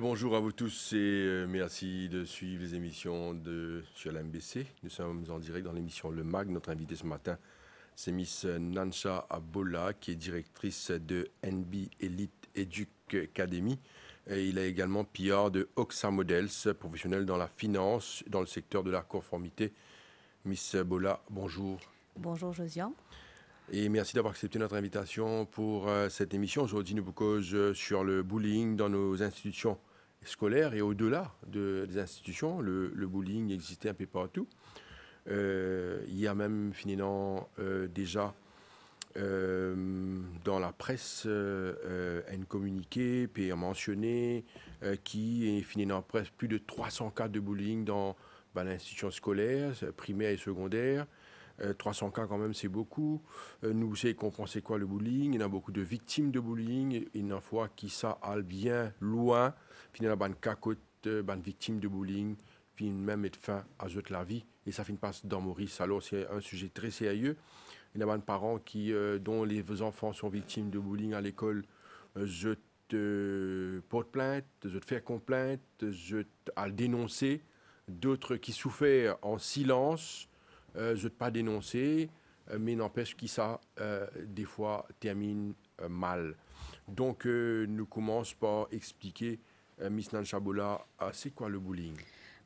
bonjour à vous tous et euh, merci de suivre les émissions de sur l'MBC. Nous sommes en direct dans l'émission Le Mag. Notre invitée ce matin, c'est Miss Nansha Abola, qui est directrice de NB Elite Educ Academy. Et il est également PR de Oxa Models, professionnel dans la finance, dans le secteur de la conformité. Miss Abola, bonjour. Bonjour Josian. Et merci d'avoir accepté notre invitation pour euh, cette émission. Aujourd'hui, nous vous cause sur le bullying dans nos institutions scolaire et au-delà des institutions. Le, bullying existait un peu partout. Euh, a même, finalement, euh, déjà, euh, dans la presse, euh, un communiqué, puis un mentionné, qui est finalement presse plus de 300 cas de bullying dans l'institution scolaire, primaire et secondaire. 300 cas quand même, c'est beaucoup. nous, c'est qu'on c'est quoi le bullying. Il y en a beaucoup de victimes de bullying. une fois qui ça a bien loin bande ban cacotte, euh, ban victime de bullying, puis même mettre fin à jeter la vie. Et ça finit pas dans Maurice. Alors c'est un sujet très sérieux. Il y a des parents qui, euh, dont les enfants sont victimes de bullying à l'école, je euh, te porte plainte, je te fais complainte, je te, à dénoncer. D'autres qui souffrent en silence, je te pas dénoncer, mais n'empêche que ça, des fois, termine mal. Donc, nous commençons par expliquer euh, Miss Chabola, euh, c'est quoi le bullying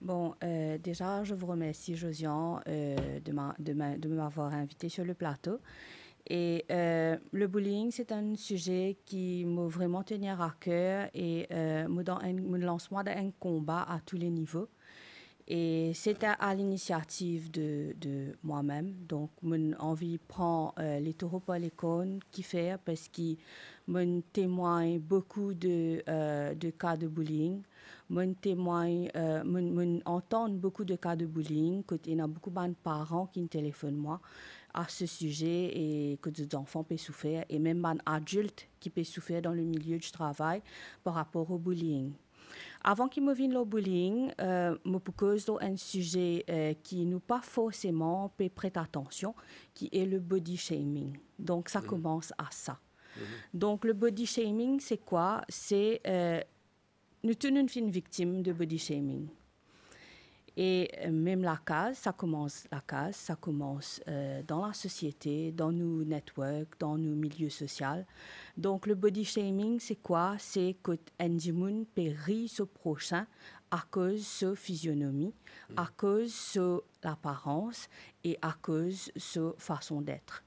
Bon, euh, déjà, je vous remercie, Josian, de m'avoir invité sur le plateau. Et le bullying, c'est un sujet qui m'a vraiment tenir à cœur et me, me lance moi dans un combat à tous les niveaux. Et c'était à l'initiative de, moi-même. Donc, mon envie prend euh, les taureaux les cônes qui faire parce que me témoigne beaucoup de, euh, de cas de bullying. Je témoigne, euh, beaucoup de cas de bullying. Il y a beaucoup de parents qui me téléphonent moi à ce sujet et que des enfants peuvent souffrir et même des adultes qui peuvent souffrir dans le milieu du travail par rapport au bullying. Avant qu'il me vienne le bullying, euh, me pose un sujet euh, qui n'est pas forcément prêter attention, qui est le body shaming. Donc ça mhm. commence à ça. Mhm. Donc le body shaming, c'est quoi C'est euh, nous tenons une victime de body shaming. Et euh, même la case, ça commence, la case, ça commence euh, dans la société, dans nos networks, dans nos milieux sociaux. Donc le body shaming, c'est quoi C'est que moon périt ce prochain à cause de sa physionomie, mm. à cause de l'apparence et à cause de sa façon d'être.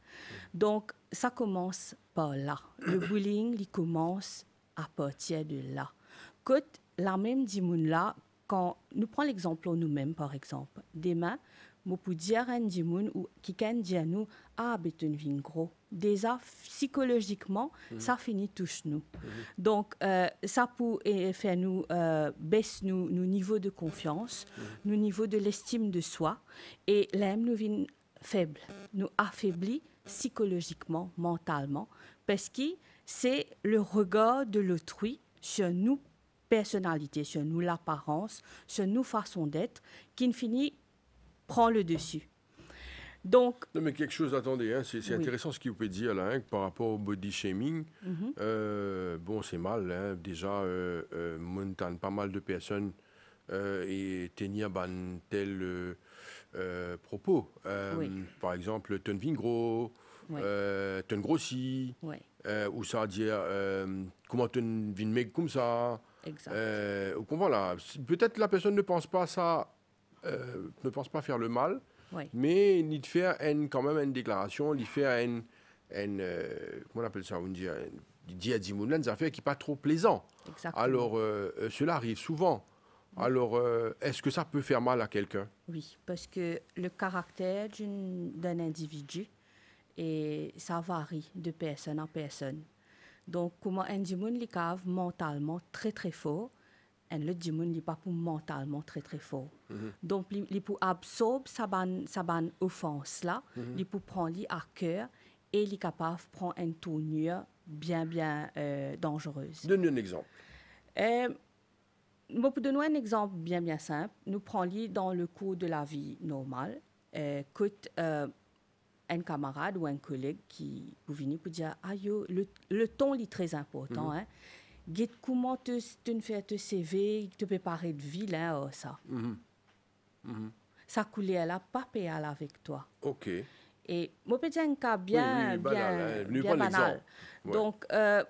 Mm. Donc ça commence par là. Le bullying, il commence à partir de là. Quand la même Dimoun là, quand nous prenons l'exemple nous-mêmes, par exemple, demain, dimun ou à Dianou a ah, ben, gros, Déjà, psychologiquement, mhm. ça finit touche nous. Mhm. Donc, euh, ça peut faire nous euh, baisse nous, nos niveaux de confiance, mhm. nos niveaux de l'estime de soi, et l'aime nous vient faible, nous affaiblit psychologiquement, mentalement, parce que c'est le regard de l'autrui sur nous personnalité, sur nous l'apparence, sur nous façon d'être, qui ne finit prend le dessus. Donc. mais quelque chose, attendez, hein, c'est intéressant ce dire là, hein, par rapport au body shaming. Mhm. Euh, bon, c'est mal, hein, déjà, euh, euh pas mal de personnes euh, et tenir ban tel propos. Par exemple, ton vingro, oui. ton grossi, ou ça dire comment ton vin mec comme ça. Euh, peut-être la personne ne pense pas ça, euh, ne pense pas faire le mal, mais mais de faire une, quand même une déclaration, il faire une, euh, comment on appelle ça, on dit, dit à des affaires qui pas trop plaisant. Alors, cela arrive souvent. Alors, est-ce que ça peut faire mal à quelqu'un Oui, parce que le caractère d'un individu, et ça varie de personne en personne donc comment un djimoun li cave mentalement très très fort un le djimoun n'est pas pour mentalement très très fort mhm. donc il pour absorbe sa ban offense là mm pour prendre à cœur et est capable prend une tournure bien bien euh, dangereuse donne un exemple euh, moi, pour donner un exemple bien, bien simple, nous prenons dans le cours de la vie normale. Euh, euh, un camarade ou un collègue qui vous venez pour dire ah le, le ton est très important mhm. hein comment te tu ne fais te CV te préparer de ville hein oh, ça mm -hmm. ça coulait là pas payé avec toi ok et moi peut dire un cas bien bah banal, donc euh,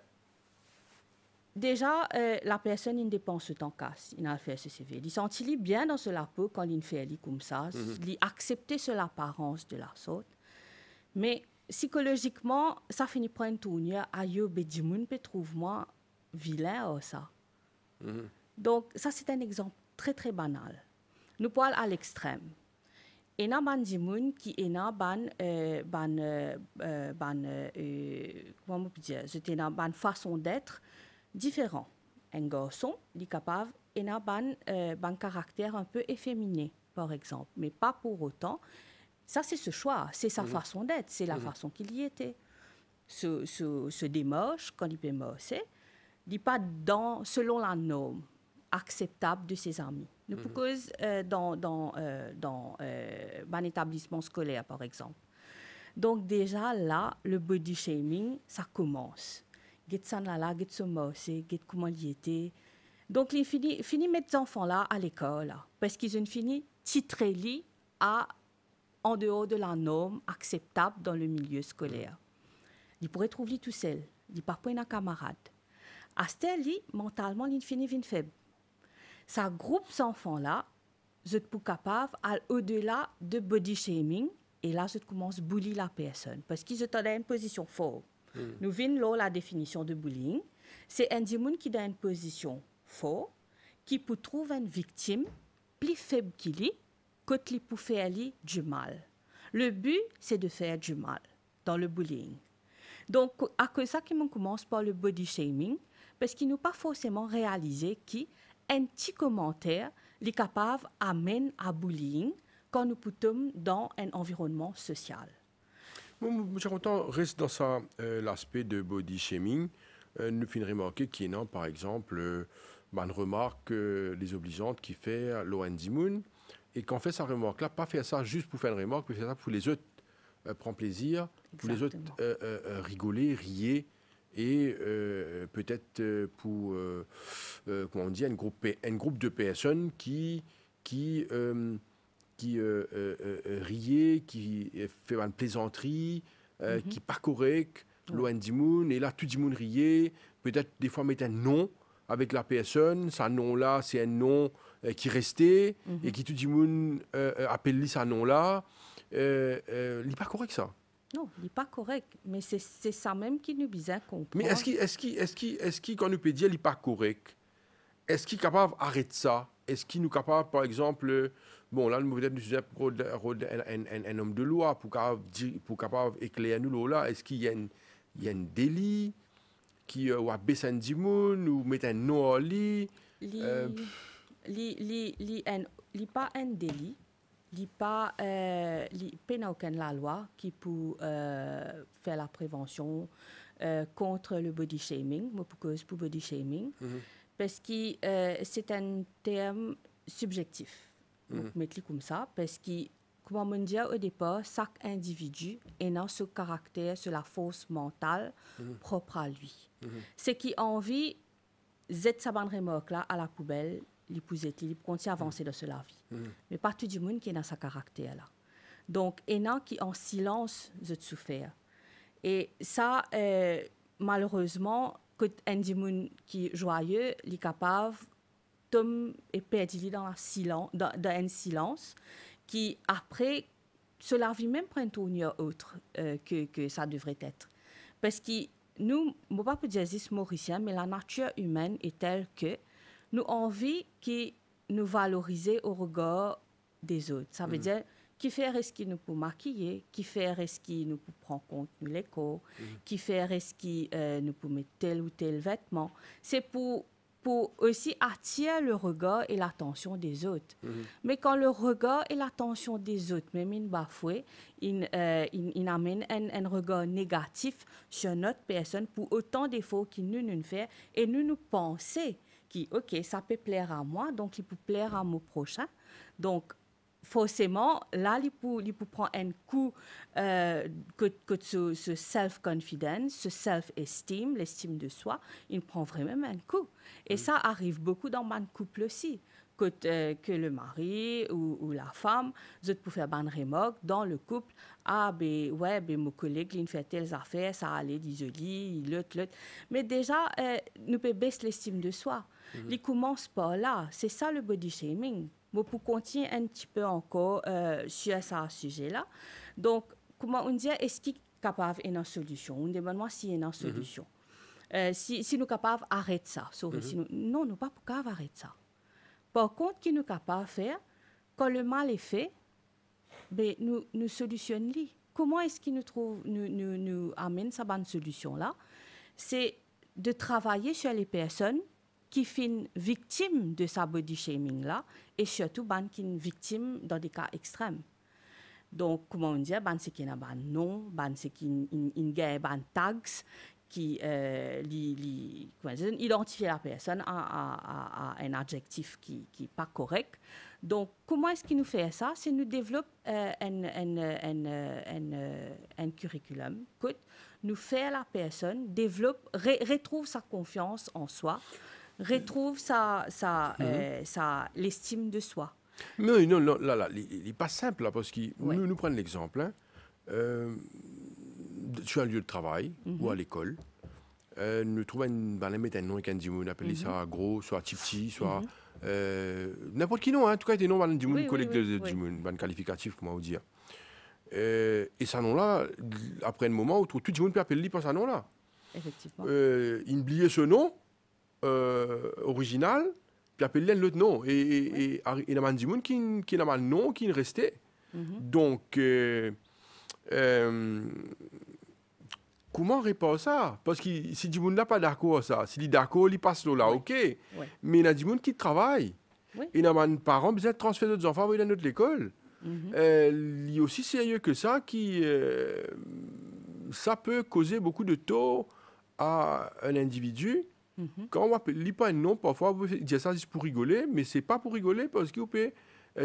Déjà, euh, la personne, il dépense ce temps cas Il a fait ce CV. Il sentit bien dans cela peau quand il fait comme ça. Mhm. Il acceptait cela apparence de la sorte mais psychologiquement, ça finit par une tournure. Ben, Aïe, ben, peut trouve-moi vilain, oh, ça. Mhm. Donc, ça, c'est un exemple très, très banal. Nous parlons à l'extrême. Et nous avons des gens qui ont ban, une façon d'être différente. Un garçon, il est capable, et euh, un ban, ban caractère un peu efféminé, par exemple. Mais pas pour autant ça, c'est ce choix, c'est sa mhm. façon d'être, c'est la mhm. façon qu'il y était. Ce, démoche, quand il ne dit pas dans, selon la norme acceptable de ses amis. Nous mhm. euh, dans, dans, euh, euh, un établissement scolaire, par exemple. Donc déjà là, le body shaming, ça commence. Get là, ce comment il était. Donc les fini, fini mettre enfants là à l'école, parce qu'ils ont fini titrer à en dehors de la norme acceptable dans le milieu scolaire. Mm. Il pourrait trouver tout seul, il pas un camarade. À ce mentalement, l'infini finit faible. Ça groupe denfants enfants-là, je suis capable au-delà de body shaming, et là, je commence à bully la personne, parce qu'ils sont dans une position faux mm. Nous venons la définition de bullying, c'est un démon qui est dans une position faux qui peut trouver une victime plus faible qu'il est, à Ali du mal. Le but, c'est de faire du mal dans le bullying. Donc, à que ça qui commence par le body shaming, parce qu'ils n'ont pas forcément réalisé qu'un petit commentaire les capable amène à bullying quand nous sommes dans un environnement social. Rotan, reste dans ça euh, l'aspect de body shaming. Euh, nous finirons remarquer qu'il y a, par exemple, une euh, remarque désobligeante qui fait l'ONZ Moon et qu'on fait sa remorque-là, pas faire ça juste pour faire une remorque, mais faire ça pour les autres euh, prendre plaisir, pour les autres euh, euh, rigoler, rier, et peut-être pour, comment on dit, un groupe, un groupe de personnes qui, qui, qui riaient, qui fait une plaisanterie, mhm. qui parcouraient loin du et là, tout du riait, peut-être des fois mettre un nom avec la personne, ça nom-là, c'est un nom... Euh, qui restait mhm. et qui tout dit monde euh, appelle sa nom-là. Euh, n'est euh, pas correct ça. Non, il n'est pas correct, mais c'est ça même qui nous bizarre Mais est-ce qu'il, ce ce quand nous peut dire n'est pas correct, est-ce qu'il est capable d'arrêter ça Est-ce qu'il est capable, par exemple, bon, là, le modèle de nous un, homme de loi pour capable, pour capable éclairer nous là, est-ce qu'il y a un, y a délit qui ou baisser un dimoun ou met un nom à lit li li li pas un délit li pas euh, pas la loi qui peut faire la prévention contre euh, le body shaming body shaming mhm. parce que euh, c'est un terme subjectif mm le mettez comme ça parce que comme on dit au départ chaque individu a ce caractère sur la force mentale mhm. propre à lui mhm. ce qui envie zette sa bande là à la poubelle il il continue à avancer dans sa vie. Mais partout du monde qui est dans sa caractère là. Donc, il y en a qui en silence de souffert. Et ça, euh, malheureusement, quand un monde qui est joyeux, il est capable de perdre dans, silence, dans, un silence qui, après, cela vit même prend une tournure autre euh, que, que, ça devrait être. Parce que nous, je ne pas dire mauricien, mais la nature humaine est telle que nous envie qui nous valoriser au regard des autres. Ça veut mm. dire qui faire est-ce qui nous peut maquiller, qui faire est-ce qui nous peut prendre compte de l'écho, mm. qui faire est-ce qui euh, nous peut mettre tel ou tel vêtement. C'est pour, pour aussi attirer le regard et l'attention des autres. Mm. Mais quand le regard et l'attention des autres, même une bafouée, il, amènent euh, amène un, regard négatif sur notre personne pour autant d'efforts défauts qu'il nous, nous fait et nous nous penser qui, OK, ça peut plaire à moi, donc il peut plaire à mon prochain. Donc, forcément, là, il peut, il prendre un coup euh, que, que ce, self-confidence, ce self estime, l'estime de soi, il prend vraiment un coup. Et mm. ça arrive beaucoup dans mon couple aussi que, euh, que le mari ou, la femme, vous êtes pour faire ban dans le couple. Ah, ben, ouais, ben, mon collègue, il fait telles affaires, ça allait d'isoler, il l'autre, Mais déjà, euh, nous peut baisser l'estime de soi. Mhm. il commence pas là. C'est ça le body shaming. Mais pour continuer un petit peu encore euh, sur ce sujet-là. Donc, comment on dit, est-ce qu'il est capable une solution On demande-moi s'il y a une solution. si, si, nous capables arrête ça. Non, mhm. nous, non, nous pas capable arrête ça. Par contre, qui nous capable de faire, quand le mal est fait, ben, nous, nous solutionnons. Comment est-ce qu'il nous, trouve, nous, nous, amène sa bonne solution-là C'est de travailler sur les personnes qui sont victimes de sa body shaming-là et surtout ben, qui sont victimes dans des cas extrêmes. Donc, comment on dit, ben, c'est qu'il y a un ben nom, ben, c'est qu'il y a une, ben, tags, qui euh, identifie la personne à, un adjectif qui n'est pas correct. Donc, comment est-ce qu'il nous fait ça C'est nous développe euh, un, curriculum. un, curriculum, nous fait la personne, développe, retrouve sa confiance en soi, retrouve mm-hmm. euh, sa, l'estime de soi. Mais non, non, là, là, il n'est pas simple, là, parce qu'il nous, nous l'exemple. Hein, euh, sur un lieu de travail ou mhm. à l'école, euh, nous trouvons dans nom avec un nom qu'on on appelle mhm. ça gros, soit petit, soit. Mhm. Euh, n'importe qui nom, hein, en tout cas, des noms dans le monde, collègue de dans un qualificatif, comment on dit. Euh, et ça nom-là, après un moment, on tout le monde peut appeler par ce nom-là. Effectivement. il euh, oubliait ce euh, nom original, puis appelait l'autre nom. Et il y a un Dimoun qui est pas le nom qui restait. Donc, comment répond ça Parce que si du monde n'a pas d'accord ça, si est d'accord, il passe là, ok. Mais il y a du qui travaille. il y a des parents qui transféré d'autres enfants dans autre école. Mhm. Euh, il y a aussi sérieux que ça qui euh, ça peut causer beaucoup de taux à un individu. Mhm. Quand on lit pas un nom, parfois vous dire ça juste pour rigoler, mais c'est pas pour rigoler parce qu'on peut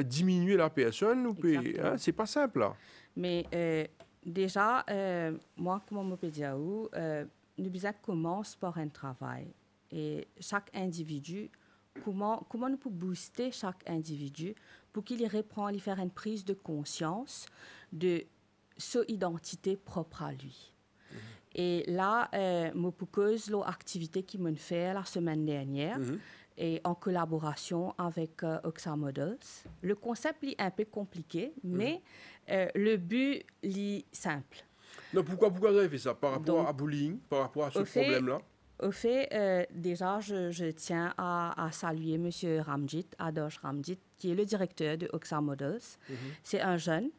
diminuer la personne. Hein, c'est pas simple. Là. Mais euh, Déjà, euh, moi, comme Mopédiaou, euh, nous commence par un travail. Et chaque individu, comment, comment nous pouvons booster chaque individu pour qu'il reprenne lui faire une prise de conscience de son identité propre à lui. Mhm. Et là, euh, je cause, l'activité qu'il m'a fait la semaine dernière. Mhm et en collaboration avec euh, Oxa Models. Le concept est un peu compliqué, mhm. mais euh, le but est simple. Non, pourquoi, avez vous fait ça par rapport à bullying, par rapport à ce problème-là au fait, euh, déjà, je, tiens à, saluer M. Ramjit, Adosh Ramjit, qui est le directeur de Oxa Models. Mhm. C'est un jeune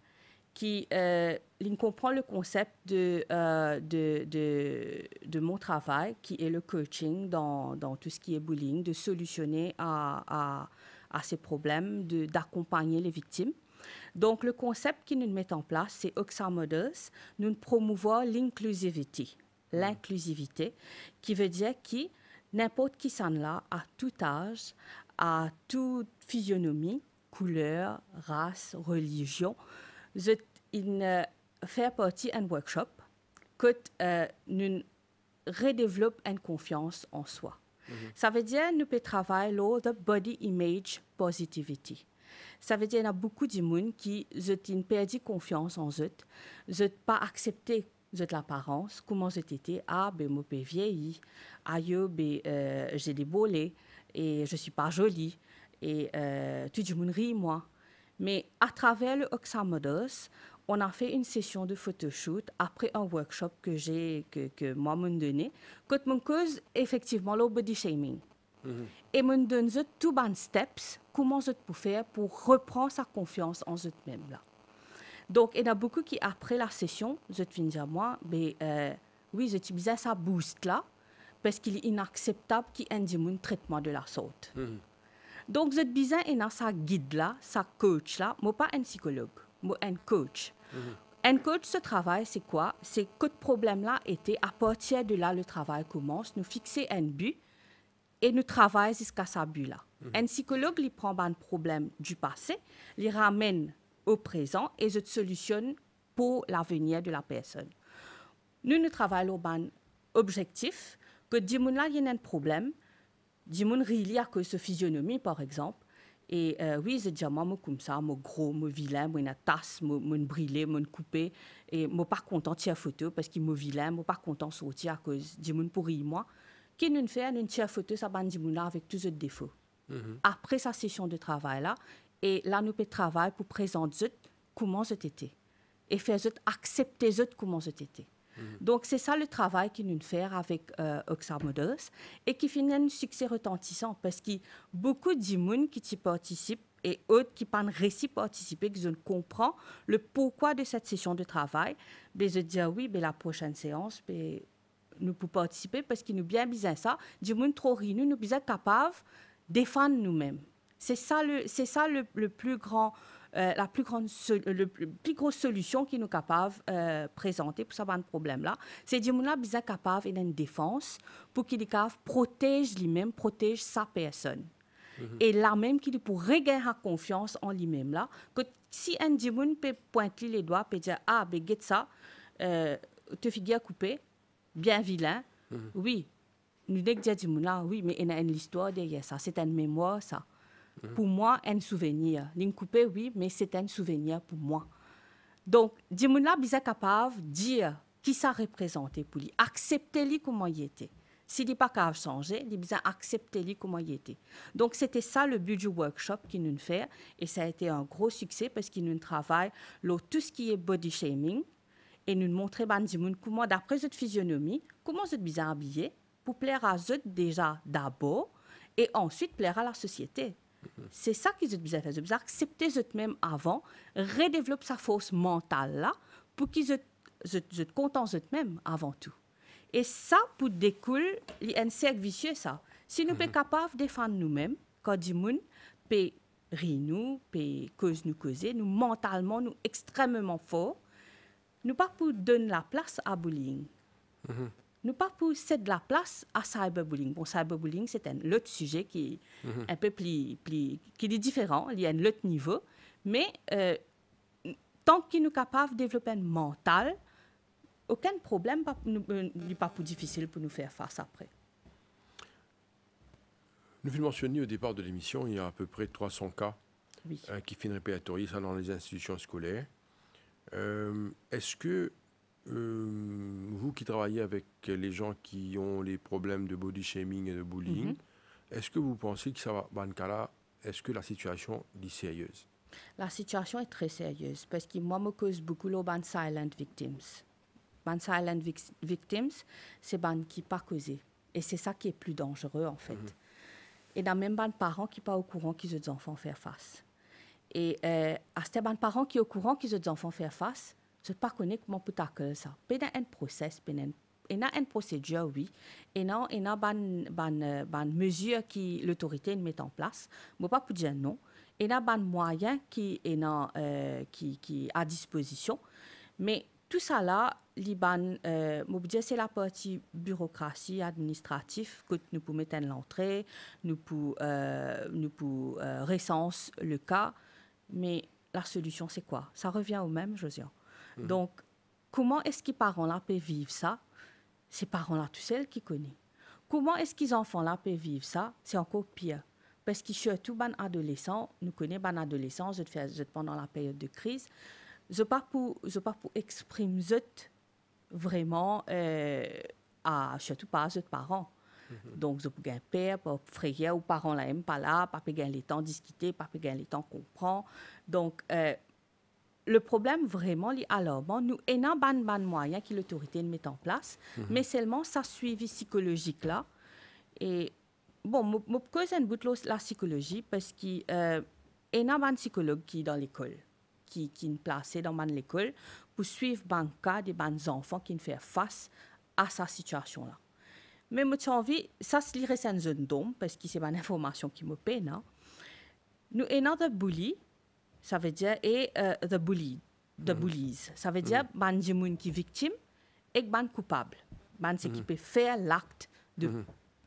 qui euh, comprend le concept euh, de, de, de, mon travail, qui est le coaching dans, dans, tout ce qui est bullying, de solutionner à, à, ces problèmes, d'accompagner les victimes. Donc, le concept qu'ils nous met en place, c'est OXA Models, nous promouvons l'inclusivité. L'inclusivité, qui veut dire que n'importe qui s'en là, à tout âge, à toute physionomie, couleur, race, religion, zit in partie d'un workshop que redévelopper nun redéveloppe une confiance en soi. Mm-hmm. Ça veut dire nous peut travailler sur la body image positivity. Ça veut dire qu'il y a beaucoup de monde qui ont perdu confiance en eux, n'ont pas accepté l'apparence, comment ils étaient. Ah, ben, moi, je ben, vieillis. Ah, ben, euh, j'ai des bolets et je ne suis pas jolie. Et euh, tout le monde rit, moi. Mais à travers le Oxamodos, on a fait une session de photoshoot après un workshop que j'ai que, que moi m'ont donné. Quand mon cause effectivement le body shaming. Mm -hmm. Et mon donne tout ban steps comment je peux faire pour reprendre sa confiance en soi même là. Donc il y en a beaucoup qui après la session, je me à moi, mais euh, oui, j'utilisais ça boost là parce qu'il est inacceptable qu'il y ait un traitement de la sorte. Mm-hmm. Donc, ce besoin est dans sa guide là, sa coach là, mais pas un psychologue, mais un coach. Mm-hmm. Un coach, ce travail, c'est quoi C'est que le problème là était à partir de là, le travail commence, nous fixer un but et nous travaillons jusqu'à ce but là. Mm-hmm. Un psychologue, il prend un problème du passé, il ramène au présent et je solutionne pour l'avenir de la personne. Nous, nous travaillons au un objectif que dis-moi là, il y a un problème, Dimon a que ce physionomie, par exemple. Et euh, oui, c'est déjà moi, comme ça, suis gros, suis vilain, suis une tasse, moi, moi brûlé, suis coupé. Et suis pas content de photo parce qu'il suis vilain, suis pas content de sortir à cause Dimon pourri moi. Qui nous fait une tire photo, ça bande Dimon là avec tous les défauts. Mm-hmm. Après sa session de travail là, et là nous peut travail pour présenter comment cet été et faire accepter comment cet été. Mhm. Donc, c'est ça le travail qu'ils nous faisons avec euh, Oxamodos et qui finit un succès retentissant parce que beaucoup d'immunes qui participent et autres qui parlent récit participer, qui ne le pourquoi de cette session de travail, ben, je dis ah oui, ben, la prochaine séance, ben, nous pouvons participer parce qu'ils nous bien besoin ça. Du trop nous, nous sommes capables de défendre nous-mêmes. C'est ça, le, c'est ça le plus grand euh, la plus grande, euh, plus grosse solution qui nous capable euh, présenter pour savoir un problème là, c'est dire nous sommes capable une défense pour qu'il protège lui-même, protège sa personne. Mhm. Et là même qu'il pour regagner confiance en lui-même là, que si un gens peut pointer les doigts, peut dire ah ben get ça, euh, te figure coupé, bien vilain, mhm. oui, nous dit oui mais il y a une histoire derrière ça, c'est une mémoire ça. Mhm. pour moi, un souvenir. L'incoupé, oui, mais c'est un souvenir pour moi. Donc, il est capable de dire qui ça représentait pour lui, accepter comment il était. S'il n'est pas capable changer, il accepter comment il était. Donc, c'était ça le but du workshop qu'il nous fait. Et ça a été un gros succès parce qu'il nous travaille tout ce qui est body shaming et nous montrer ben, comment, d'après cette physionomie, comment cette bizarre habillé pour plaire à eux déjà d'abord et ensuite plaire à la société. C'est ça qu'ils ont besoin accepter eux-mêmes avant, redévelopper sa force mentale là, pour qu'ils soient contents eux-mêmes avant tout. Et ça, pour découle, a un cercle vicieux, ça. Si nous sommes mhm. capables de défendre nous-mêmes, quand du monde peut rire nous, peut nous causer, nous mentalement, nous extrêmement forts, nous pas pour donner la place à bullying. Mhm ne pas pour céder de la place à cyberbullying. Bon, cyberbullying, c'est un autre sujet qui est mhm. un peu plus, qui est différent, il y a un autre niveau. Mais euh, tant qu'il nous capable de développer un mental, aucun problème euh, n'est pas, plus difficile pour nous faire face après. Nous vous mentionné au départ de l'émission, il y a à peu près 300 cas euh, qui finissent répertoriés dans les institutions scolaires. Est-ce que euh, vous qui travaillez avec les gens qui ont les problèmes de body shaming et de bullying, mhm. est-ce que vous pensez que ça va, Bankala, est-ce que la situation est sérieuse La situation est très sérieuse parce que moi, je cause beaucoup de « silent victims. Les silent victims, c'est ban qui pas causé. Et c'est ça qui est plus dangereux en fait. Il mhm. y Et dans même des parents qui pas au courant qu'ils ont des enfants faire face. Et euh, à ces parents qui sont au courant qu'ils ont des enfants faire face, je sais pas comment on peut accueillir ça. Il y a un processus, il y a une procédure, oui, Il y a une mesure qui l'autorité met en place, Je mais pas pour dire non, Il y a des moyens qui sont euh, qui, qui à disposition, mais tout ça là, Liban, euh, c'est la partie bureaucratie administrative que nous pouvons mettre à l'entrée, nous pouvons, euh, euh recenser le cas, mais la solution c'est quoi Ça revient au même, Josiane. Mm. Donc, comment est-ce que les parents-là peuvent vivre ça Ces parents-là, tout seuls qui connaissent. Comment est-ce que les enfants-là peuvent vivre ça C'est encore pire. Parce que surtout, les adolescent nous connaissons les adolescents, pendant la période de crise, je pas pour, je pas pour exprimer vraiment, euh, à, surtout pas à parents. Mm-hmm. Donc, je peux un père, frère ou parents là, même pas là, pas gagner le temps de discuter, pas gagner le temps de comprendre. Donc, euh, le problème vraiment à l'homme Nous avons ban ban moyen que l'autorité met en place, mhm. mais seulement ça suivi psychologique là. Et bon, je cause un bout de la psychologie parce qu'il y euh, a psychologue qui dans l'école, qui, qui est placé dans l'école pour suivre ban cas des enfants qui font face à sa situation là. Mais moi, j'ai envie, ça se lirait une zone parce que c'est une information qui me peine. Hein. Nous avons de bully ça veut dire, et le euh, the bully, the mm. bullies. Ça veut mm. dire, ban gens qui victime et ban coupable. Ban qui mm-hmm. peut faire l'acte de mm-hmm.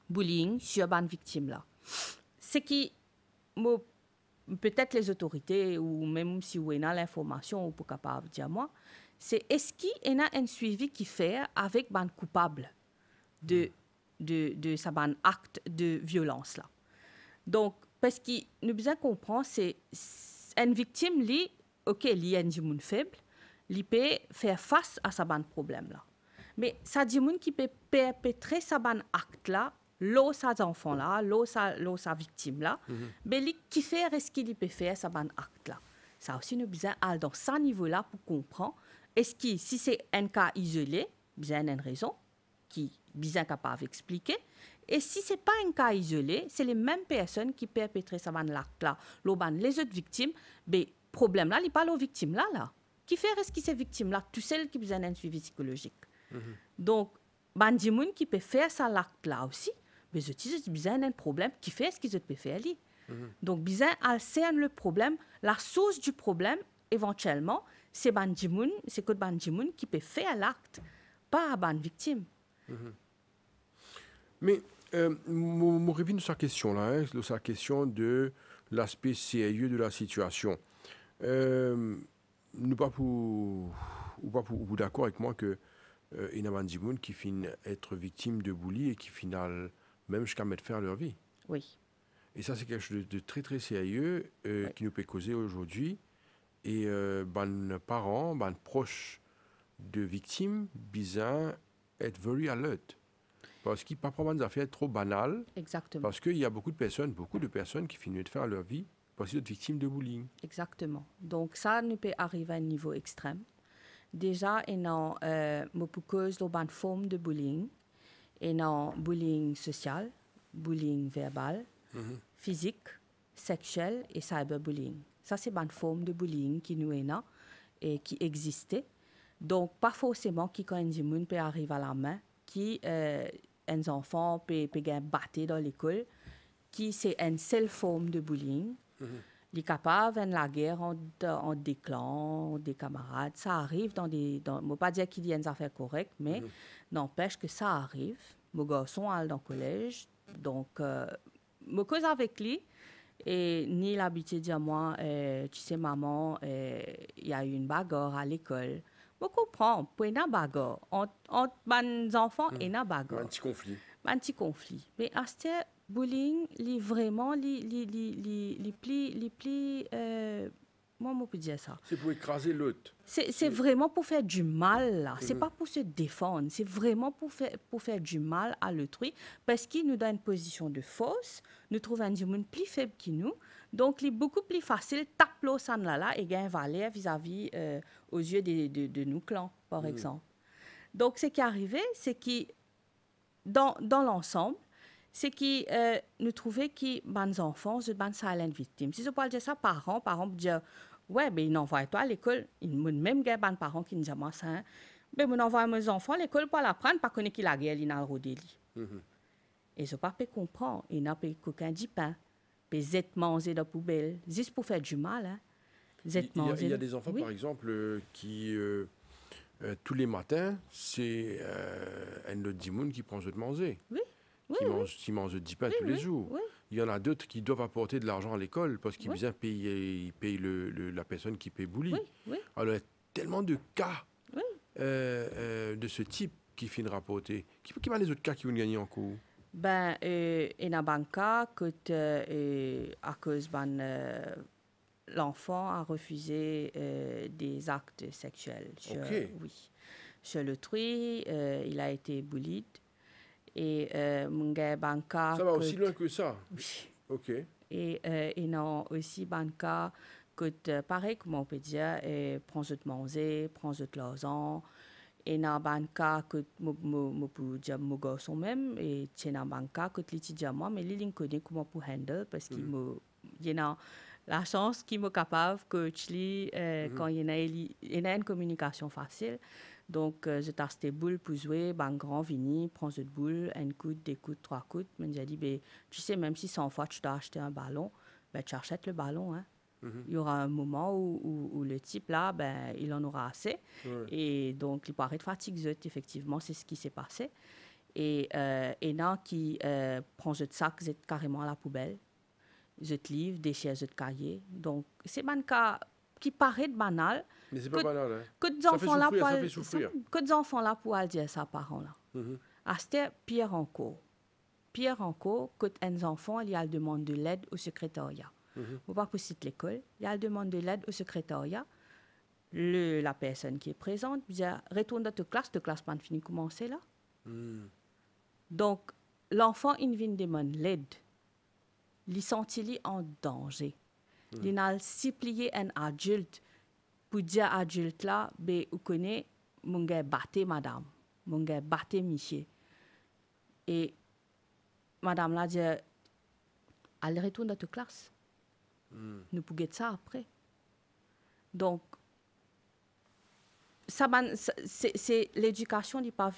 bullying sur ban victime là. Ce qui, peut-être les autorités ou même si on a l'information, ou pour capable dire moi, c'est est-ce qu'il y a un suivi qui fait avec ban coupable de mm. de, de sa ban acte de violence là. Donc parce que nous bien comprendre c'est une victime, li, ok, y a une faible, li peut faire face à sa problème là. Mais ça dit qui peut perpétrer sa bande acte là, l'eau sa enfants, là, l'eau sa, l'eau sa victime là, mhm. mais qui fait ce qu'il peut faire sa bande acte là. Ça aussi nous besoin aller dans ce niveau là pour comprendre est-ce que si c'est un cas isolé, a une raison qui bien capable d'expliquer et si ce n'est pas un cas isolé, c'est les mêmes personnes qui perpétrent dans l'acte-là. Les autres victimes, le ben, problème là, il parle aux victimes là. là. Qui fait ce qui' ces victimes-là, tout celles qui besoin d'un suivi psychologique. Mhm. Donc, les qui peut faire ça l'acte-là aussi, mais ils ont besoin d'un problème, qui fait ce qu'ils peuvent faire Donc, mhm. Donc, besoin le problème, la source du problème, éventuellement, c'est les c'est que Bandimoun qui peut faire l'acte, pas à ban victime. Mhm. Mais euh, reviens sur la question, là, hein, sur question de l'aspect sérieux de la situation. Euh, nous pas pour, ou pas pour, pour d'accord avec moi que euh, y a des gens qui finissent être victimes de bully et qui finissent même jusqu'à mettre fin à leur vie. Oui. Et ça, c'est quelque chose de, très, très sérieux euh, qui nous peut causer aujourd'hui. Et euh, parents, ben, proches de victimes, bizarre, être very alert. Parce qu'il pas probablement des affaires trop banales. Exactement. Parce qu'il y a beaucoup de personnes, beaucoup de personnes qui finissent de faire leur vie parce qu'ils sont victimes de bullying. Exactement. Donc ça ne peut arriver à un niveau extrême. Déjà, il y a une forme de bullying. Il y a bullying social, bullying verbal, mhm. physique, sexuel et cyberbullying. Ça, c'est une forme de bullying qui nous est et qui existait. Donc, pas forcément qui, quand moon peut arriver à la main, qui euh, un enfant peut, peut battu dans l'école, qui c'est une seule forme de bullying. Mhm. Les capables, la guerre entre, des clans, des camarades, ça arrive dans des... Dans, je ne veux pas dire qu'il y a des affaires correctes, mais mhm. n'empêche que ça arrive. Mon garçon est dans le collège, donc je euh, me cause avec lui. Et ni l'habitude de dire moi, euh, tu sais, maman, euh, il y a eu une bagarre à l'école beaucoup prend pour un entre les enfants et hmm. un Un petit conflit. Un petit conflit. Mais Aster bullying, c'est vraiment les li les pli on peut dire ça. C'est pour écraser l'autre. C'est vraiment pour faire du mal, là. C'est hmm. pas pour se défendre. C'est vraiment pour faire, pour faire du mal à l'autrui. Parce qu'il nous donne une position de force, nous trouve un une plus faible que nous. Donc, il est beaucoup plus facile taplo l'eau et gagner valeur vis-à-vis euh, aux yeux de, de, nos clans, par exemple. Donc, ce qui est arrivé, c'est que dans, dans l'ensemble, c'est que euh, nous trouvons que les enfants sont des silent victimes. Si je parle de ça, parents, parents disent Ouais, ben, ils envoient toi à l'école, ils même des parents qui nous disent ça. Hein. Ben, ils envoient mes enfants à l'école pour l'apprendre, parce qu'on est qui la guerre, ils n'ont pas mm-hmm. Et je ne peux pas comprendre, ils n'ont pas qu'aucun dit pas puis zet manger dans la poubelle, juste pour faire du mal. Hein. il, y a, il, y a, des enfants, par exemple, euh, qui, euh, euh, tous les matins, c'est un autre dimoun qui prend ce de manger. Oui. Qui mange, oui. 10 pains tous les jours. Il y en a d'autres qui doivent apporter de l'argent à l'école parce qu'ils ils payent la personne qui paye Bouli. Alors, il y a tellement de cas de ce type qui finira rapporter. Qui, qui va les autres cas qui vont gagner en cours ben, eh, banca que eh, à cause ben euh, l'enfant a refusé euh, des actes sexuels. Sur, Oui. Sur l'autrui, euh, il a été bullied. Et euh, banka. Ça va aussi loin que ça. Oui. Ok. Et euh, il y a aussi banka que pareil comme on peut dire, euh, prends-le de manger, prends-le de l'argent et na banka kut mupuja go son même et chena banka kut litija moi mais liling connaît comment pour handle parce qu'il me yena la chance qu'il me capable que chli euh, mm. quand il y a une communication facile donc euh, je tasse tes boules pour jouer ban grand vini prends cette boule un coup deux coups trois coups mais j'ai dit ben tu sais même si 100 fois tu dois acheter un ballon ben tu achètes le ballon hein il y aura un moment où, le type, là, ben, il en aura assez. Et donc, il paraît de effectivement, c'est ce qui s'est passé. Et euh, qui euh, prend ce sac, c'est carrément à la poubelle. te livre, déchets, te cahier. Donc, c'est un cas qui paraît banal. Mais c'est pas banal. Hein? Que des enfants là pour des enfants là pour dire ça parents là. Mm C'était Pierre Encore. Pire Encore, que des enfants, il y a demande de l'aide au secrétariat mmh. au parcours de l'école. Elle demande de l'aide au secrétariat. Le, la personne qui est présente dit Retourne dans ta classe, ta classe pas fini commencer là. Mhm. Donc, l'enfant, il vient demander l'aide. Il sentit en danger. Mhm. Il a supplié un adulte pour dire à l'adulte là, ben, vous connaissez, mon gars madame, mon gars batté monsieur. Et madame là dit, euh, elle retourne dans ta classe. Mm. nous pouvons ça après. Donc, ça, c'est l'éducation qui pas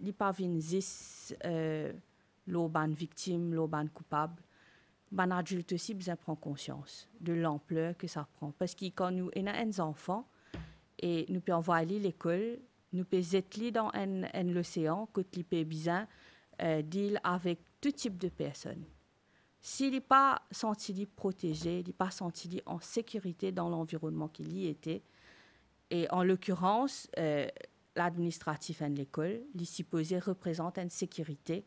li pa vin zis euh, victime, lo coupable. Ban adulte aussi, bien prend conscience de l'ampleur que ça prend. Parce que quand nous avons des enfants, et nous pouvons envoyer l'école, nous pouvons être dans un, un l'océan, que nous pouvons euh, deal avec tout type de personnes s'il n'est pas senti protégé, il n'est pas senti en sécurité dans l'environnement qu'il y était, et en l'occurrence, euh, l'administratif de l'école, supposés, représente une sécurité,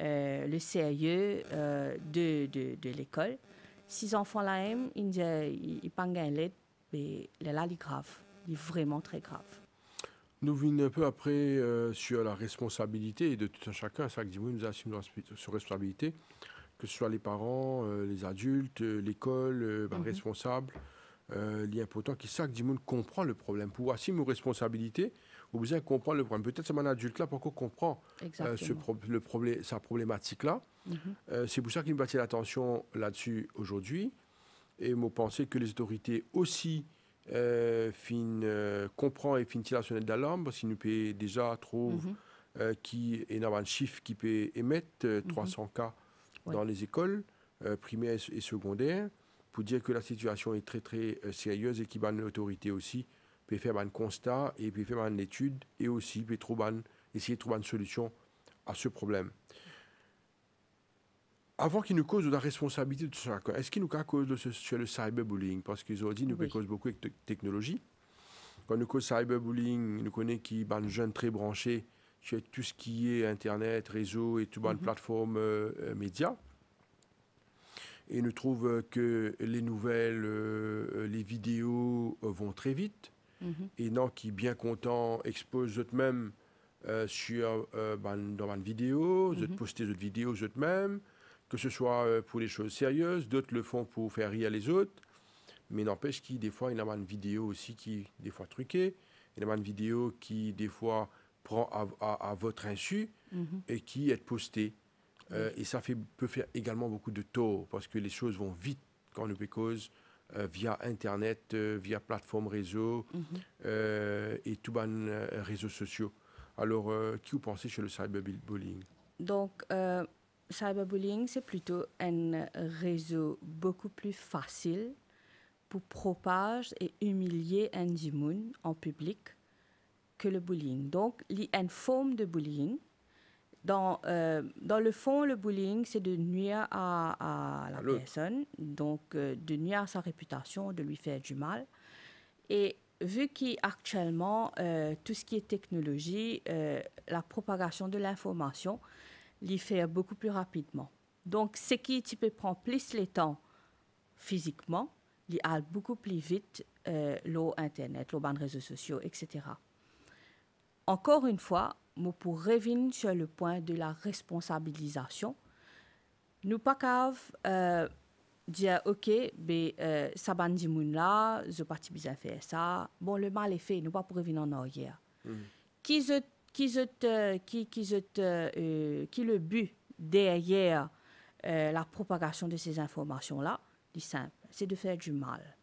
euh, le sérieux e, de, de, l'école. Si enfants là aiment, ils ne pas l'aide, mais là, il est grave, il vraiment très grave. Nous venons un peu après euh, sur la responsabilité de tout un chacun, ça que nous assumons sur responsabilité que ce soit les parents, euh, les adultes, euh, l'école, les euh, responsables, mm -hmm. responsable, qui savent que du monde comprend le problème. Pour assumer nos responsabilités, vous besoin comprendre le problème. Peut-être c'est un adulte là pour qu'on comprend le problème, sa problématique là. Mhm. c'est pour ça qu'il me battait l'attention là-dessus aujourd'hui. Et me penser que les autorités aussi comprennent et finissent la sonnette d'alarme, parce qu'ils nous payent déjà trop, mm -hmm. qui, est un chiffre qui peut émettre 300 cas dans les écoles euh, primaires et, secondaires pour dire que la situation est très très euh, sérieuse et qui ban l'autorité aussi peut faire un constat et peut faire une étude et aussi peut trouver essayer de trouver une solution à ce problème. Avant qu'il nous cause de la responsabilité de ça, est-ce qu'il nous cause de ce, sur le cyberbullying Parce qu'ils ont dit nous cause beaucoup de technologie. Quand nous cause cyberbullying, nous connaît qui ban jeunes très branchés tout ce qui est Internet, réseau et tout, mm plateforme euh, euh, médias média. Et ne trouve que les nouvelles, euh, les vidéos vont très vite. Mhm. Et non, qui bien content expose eux-mêmes sur bah, dans une vidéo, mm poster d'autres vidéos eux-mêmes, que ce soit pour les choses sérieuses, d'autres le font pour faire rire les autres. Mais n'empêche qu'il des fois il y a une vidéo aussi qui des fois truquée, il y a une vidéo qui des fois prend à, votre insu mhm. et qui est posté. Euh, et ça fait, peut faire également beaucoup de taux, parce que les choses vont vite quand on cause euh, via Internet, euh, via plateforme réseau mhm. et tout ban réseaux sociaux. Alors, qui vous pensez chez le cyberbullying Donc, cyberbullying, c'est plutôt un réseau beaucoup plus facile pour propager et humilier un en public que le bullying. Donc, il une forme de bullying. Dans, euh, dans le fond, le bullying, c'est de nuire à, à la personne, donc euh, de nuire à sa réputation, de lui faire du mal. Et vu qu'actuellement, euh, tout ce qui est technologie, la propagation de l'information, l'y fait beaucoup plus rapidement. Donc, ce qui, tu prendre plus les temps physiquement, il a beaucoup plus vite l'eau Internet, l'eau de réseaux sociaux, etc. Encore une fois, pour revenir sur le point de la responsabilisation. Nous pas cave euh, dire euh, OK, ben euh, ça bandi moun là, je parti bien faire ça. Bon le mal est fait, nous pas pour revenir en arrière. Mhm. Qui est euh, euh, le but derrière la propagation de ces informations là, c'est simple, c'est de faire du mal.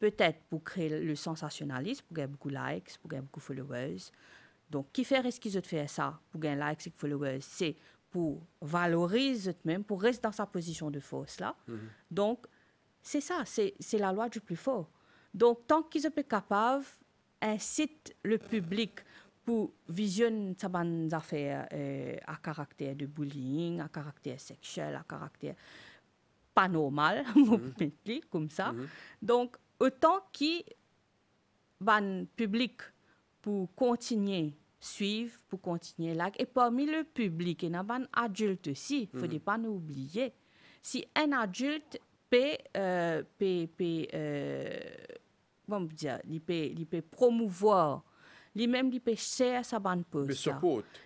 Peut-être pour créer le sensationnalisme, pour gagner beaucoup de likes, pour gagner beaucoup de followers, donc, qui fait est-ce qu'ils ont fait ça pour gagner likes et followers C'est pour valoriser eux-mêmes, pour rester dans sa position de force là. Mhm. Donc, c'est ça, c'est la loi du plus fort. Donc, tant qu'ils sont capables, incite le public pour visionner ces affaires euh, à caractère de bullying, à caractère sexuel, à caractère pas normal, mhm. comme ça. Mhm. Donc, autant qui ban public pour continuer suivre, pour continuer là. Et parmi le public, il y a un adulte aussi, il ne faut hmm. pas nous oublier. Si un adulte peut, euh, peut, euh, dire, il peut, il peut promouvoir lui-même il peut faire, sa bonne poste.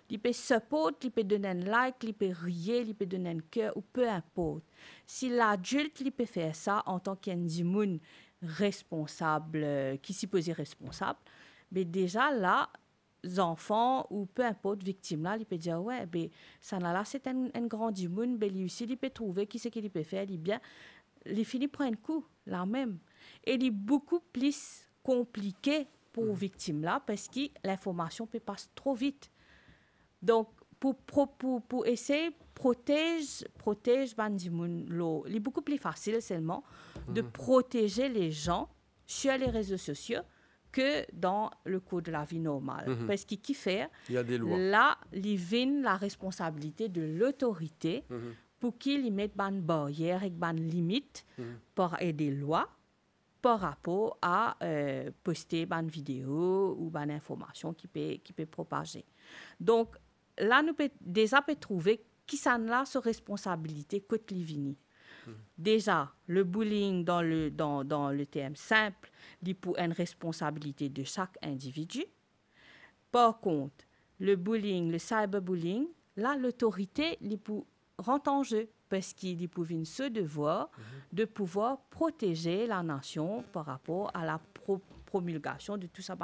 Il peut support, il peut donner un like, il peut rire, il peut donner un cœur ou peu importe. Si l'adulte il peut faire ça en tant qu'un responsable euh, qui s'y posait responsable, mais déjà là, les enfants ou peu importe, victime là, il peut dire ouais, ben ça là, c'est un, grand humain, Mais ben, lui aussi, il peut trouver qui c'est qu'il peut faire, il bien, les filles prennent coup là même. Et il est beaucoup plus compliqué pour mm. les victimes là parce que l'information peut passer trop vite. Donc pour, pour, essayer protège protège l'eau. Il est beaucoup plus facile seulement de mm. protéger les gens sur les réseaux sociaux que dans le cours de la vie normale. Mhm. Parce qu'il qui fait, il y a des lois. là, il vient la responsabilité de l'autorité mhm. pour qu'il y mette une barrière et une limite mm -hmm. pour aider lois par rapport à euh, poster une vidéo ou une information qui peut, qui peut propager. Donc, là, nous peut, déjà peut trouver qui ça là sa responsabilité côté Livini. Déjà, le bullying dans le, dans, le thème simple dit pour une responsabilité de chaque individu. Par contre, le bullying, le cyberbullying, là, l'autorité rentre en jeu parce qu'il a ce devoir mhm. de pouvoir protéger la nation par rapport à la promulgation de tout sa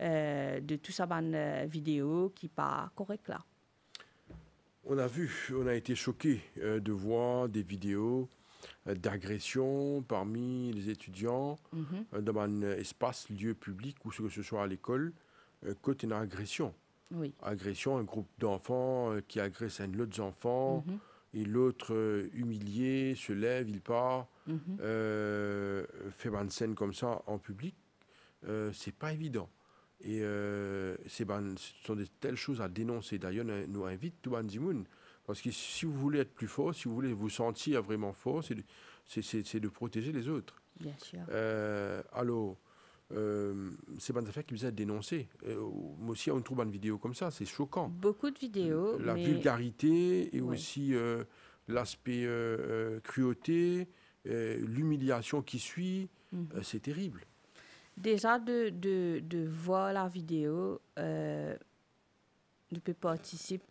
euh, de euh, vidéo qui part correct là. On a vu, on a été choqué euh, de voir des vidéos euh, d'agression parmi les étudiants mhm. euh, dans un espace, lieu public ou ce que ce soit à l'école, côté une agression. Oui. Agression, un groupe d'enfants qui agresse un autre enfant mhm. et l'autre humilié se lève, il part, mhm. fait une scène comme ça en public, c'est pas évident. Et euh, ben, ce sont des telles choses à dénoncer. D'ailleurs, nous invite Touban Zimoun. Parce que si vous voulez être plus fort, si vous voulez vous sentir vraiment fort, c'est de, de, protéger les autres. Bien sûr. Euh, alors, euh, c'est des affaires qui vous a dénoncer. Euh, moi aussi, on trouve une vidéo comme ça, c'est choquant. Beaucoup de vidéos. La vulgarité et aussi euh, l'aspect cruauté, l'humiliation qui suit, mm. c'est terrible déjà de, de, voir la vidéo, euh, nous peut participer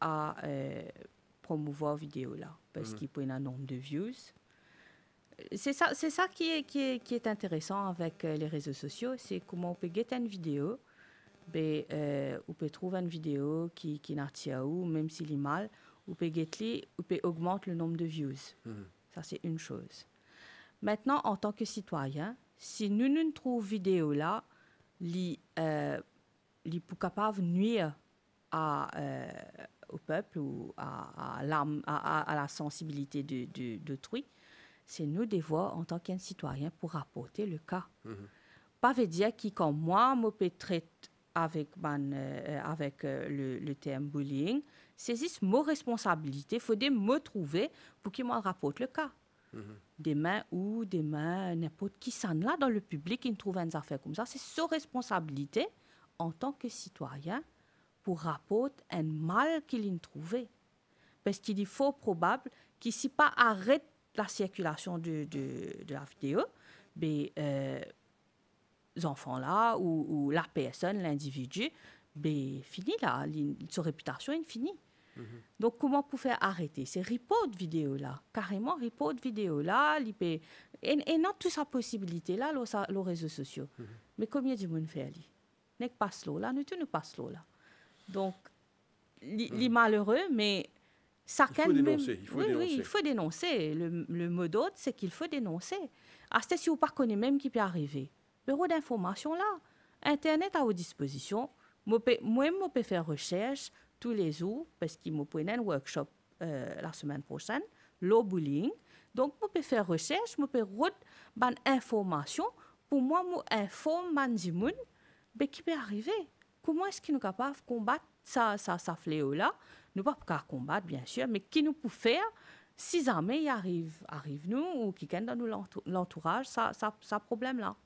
à promouvoir euh, promouvoir vidéo là, parce mhm. qu'il peut un nombre de views. C'est ça, ça qui est, qui, qui est intéressant avec euh, les réseaux sociaux, c'est comment on peut guetter une vidéo, ben, euh, on peut trouver une vidéo qui, qui à ou même s'il est mal, on peut gagner on peut augmenter le nombre de views. Mhm. Ça, c'est une chose. Maintenant, en tant que citoyen, si nous ne trouvons vidéo là, les euh, capable nuire à, euh, au peuple ou à, à, à, la sensibilité d'autrui, c'est nous devoir en tant qu'un citoyen pour rapporter le cas. Mhm. Pas veut dire qui quand moi me traite avec, euh, avec euh, le, le, terme bullying, c'est juste ma responsabilité, il faut me trouver pour qu'ils me rapporte le cas. Mhm des mains ou des mains n'importe qui s'en là dans le public qui trouve des affaires comme ça. C'est sa responsabilité en tant que citoyen pour rapporter un mal qu'il a trouvé. Parce qu'il est faux probable qu'il si pas arrête la circulation de, de, la vidéo, mais ben, les euh, enfants-là ou, la personne, l'individu, finit ben, fini là, sa réputation est finie. Mhm. Donc, comment faire arrêter ces de vidéo-là Carrément, de vidéo-là, l'IP. Et, non, toute sa possibilité-là, les réseaux sociaux. Mhm. Mais combien de monde fait ne N'est pas là, nous ne pas là. Donc, les mhm. malheureux, mais ça il faut dénoncer. Il faut dénoncer. Oui, il faut dénoncer. Le, mot d'ordre, c'est qu'il faut dénoncer. À si vous ne connaissez même qui peut arriver, bureau d'information là, Internet à vos dispositions, moi, même je peux faire recherche, tous les jours parce qu'il me prennent un workshop euh, la semaine prochaine, le bullying. Donc, je peux faire recherche, je peux route des information pour moi, je informe man mais ben, qui peut arriver. Comment est-ce qu'ils nous capable combattre ça, ça, ça fléau là Nous pas combattre bien sûr, mais qui nous peut faire si jamais il arrive, arrive nous ou quelqu'un dans l'entourage, ça, ça, ça problème là.